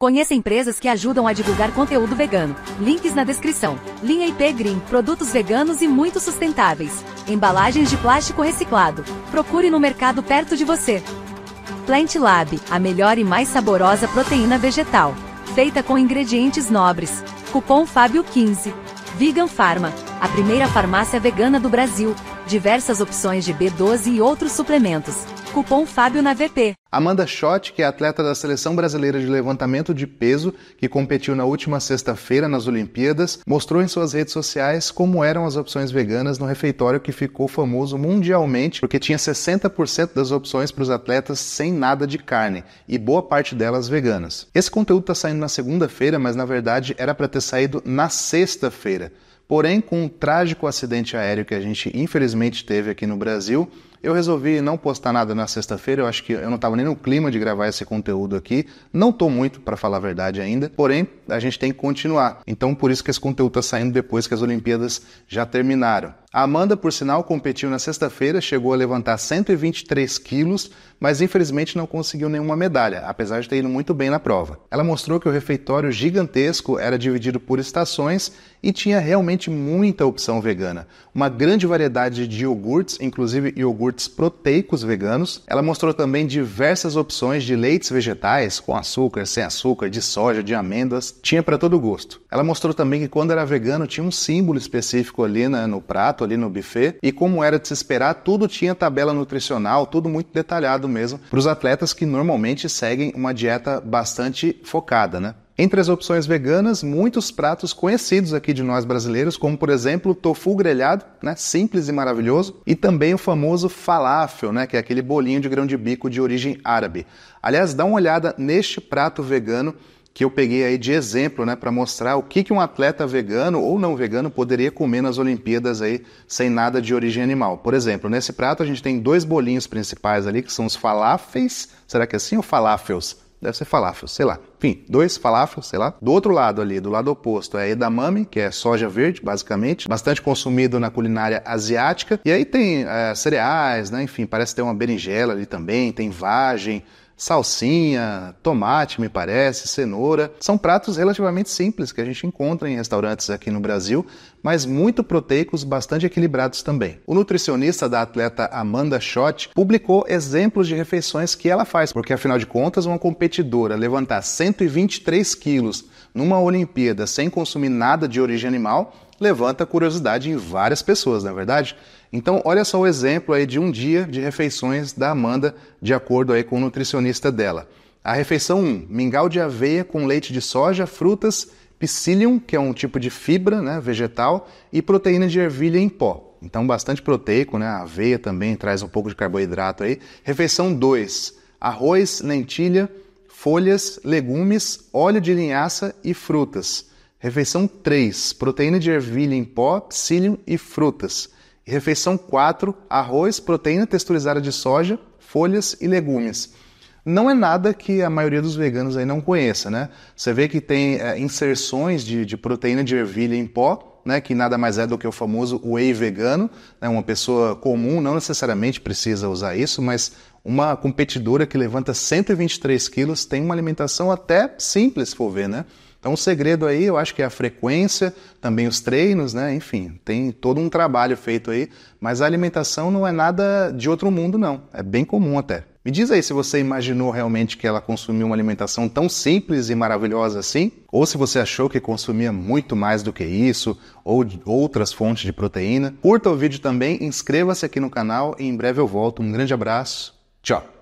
Conheça empresas que ajudam a divulgar conteúdo vegano. Links na descrição. Linha IP Green, produtos veganos e muito sustentáveis. Embalagens de plástico reciclado. Procure no mercado perto de você. Plant Lab, a melhor e mais saborosa proteína vegetal. Feita com ingredientes nobres. Cupom Fábio15. Vegan Pharma, a primeira farmácia vegana do Brasil. Diversas opções de B12 e outros suplementos. Cupom Fábio na VP. Amanda Schott, que é atleta da seleção brasileira de levantamento de peso, que competiu na última sexta-feira nas Olimpíadas, mostrou em suas redes sociais como eram as opções veganas no refeitório que ficou famoso mundialmente, porque tinha 60% das opções para os atletas sem nada de carne e boa parte delas veganas. Esse conteúdo está saindo na segunda-feira, mas na verdade era para ter saído na sexta-feira. Porém, com o trágico acidente aéreo que a gente infelizmente teve aqui no Brasil, eu resolvi não postar nada na sexta-feira, eu acho que eu não estava nem no clima de gravar esse conteúdo aqui. Não estou muito, para falar a verdade ainda, porém a gente tem que continuar. Então por isso que esse conteúdo está saindo depois que as Olimpíadas já terminaram. A Amanda, por sinal, competiu na sexta-feira, chegou a levantar 123 quilos, mas infelizmente não conseguiu nenhuma medalha, apesar de ter ido muito bem na prova. Ela mostrou que o refeitório gigantesco era dividido por estações e tinha realmente muita opção vegana. Uma grande variedade de iogurtes, inclusive iogurtes iogurtes proteicos veganos. Ela mostrou também diversas opções de leites vegetais, com açúcar, sem açúcar, de soja, de amêndoas, tinha para todo gosto. Ela mostrou também que quando era vegano tinha um símbolo específico ali no prato, ali no buffet, e como era de se esperar, tudo tinha tabela nutricional, tudo muito detalhado mesmo, para os atletas que normalmente seguem uma dieta bastante focada, né? Entre as opções veganas, muitos pratos conhecidos aqui de nós brasileiros, como por exemplo o tofu grelhado, né, simples e maravilhoso, e também o famoso falafel, né, que é aquele bolinho de grão de bico de origem árabe. Aliás, dá uma olhada neste prato vegano que eu peguei aí de exemplo, né, para mostrar o que, que um atleta vegano ou não vegano poderia comer nas Olimpíadas aí sem nada de origem animal. Por exemplo, nesse prato a gente tem dois bolinhos principais ali que são os falaféis. Será que é assim ou falafels? deve ser falafel, sei lá. Enfim, dois falafel, sei lá. Do outro lado ali, do lado oposto, é edamame, que é soja verde, basicamente, bastante consumido na culinária asiática. E aí tem é, cereais, né? Enfim, parece ter uma berinjela ali também, tem vagem, salsinha, tomate, me parece, cenoura. São pratos relativamente simples que a gente encontra em restaurantes aqui no Brasil, mas muito proteicos, bastante equilibrados também. O nutricionista da atleta Amanda Schott publicou exemplos de refeições que ela faz, porque afinal de contas, uma competidora levantar 123 quilos numa Olimpíada sem consumir nada de origem animal levanta curiosidade em várias pessoas, não é verdade? Então, olha só o exemplo aí de um dia de refeições da Amanda, de acordo aí com o nutricionista dela. A refeição 1, mingau de aveia com leite de soja, frutas, psyllium, que é um tipo de fibra né, vegetal, e proteína de ervilha em pó. Então, bastante proteico, né? A aveia também traz um pouco de carboidrato aí. Refeição 2, arroz, lentilha, folhas, legumes, óleo de linhaça e frutas. Refeição 3, proteína de ervilha em pó, psyllium e frutas. Refeição 4: arroz, proteína texturizada de soja, folhas e legumes. Não é nada que a maioria dos veganos aí não conheça, né? Você vê que tem é, inserções de, de proteína de ervilha em pó, né, que nada mais é do que o famoso whey vegano. Né, uma pessoa comum não necessariamente precisa usar isso, mas uma competidora que levanta 123 quilos tem uma alimentação até simples, se for ver, né? Então o segredo aí, eu acho que é a frequência, também os treinos, né? Enfim, tem todo um trabalho feito aí, mas a alimentação não é nada de outro mundo não, é bem comum até. Me diz aí se você imaginou realmente que ela consumiu uma alimentação tão simples e maravilhosa assim, ou se você achou que consumia muito mais do que isso, ou outras fontes de proteína. Curta o vídeo também, inscreva-se aqui no canal e em breve eu volto. Um grande abraço, tchau!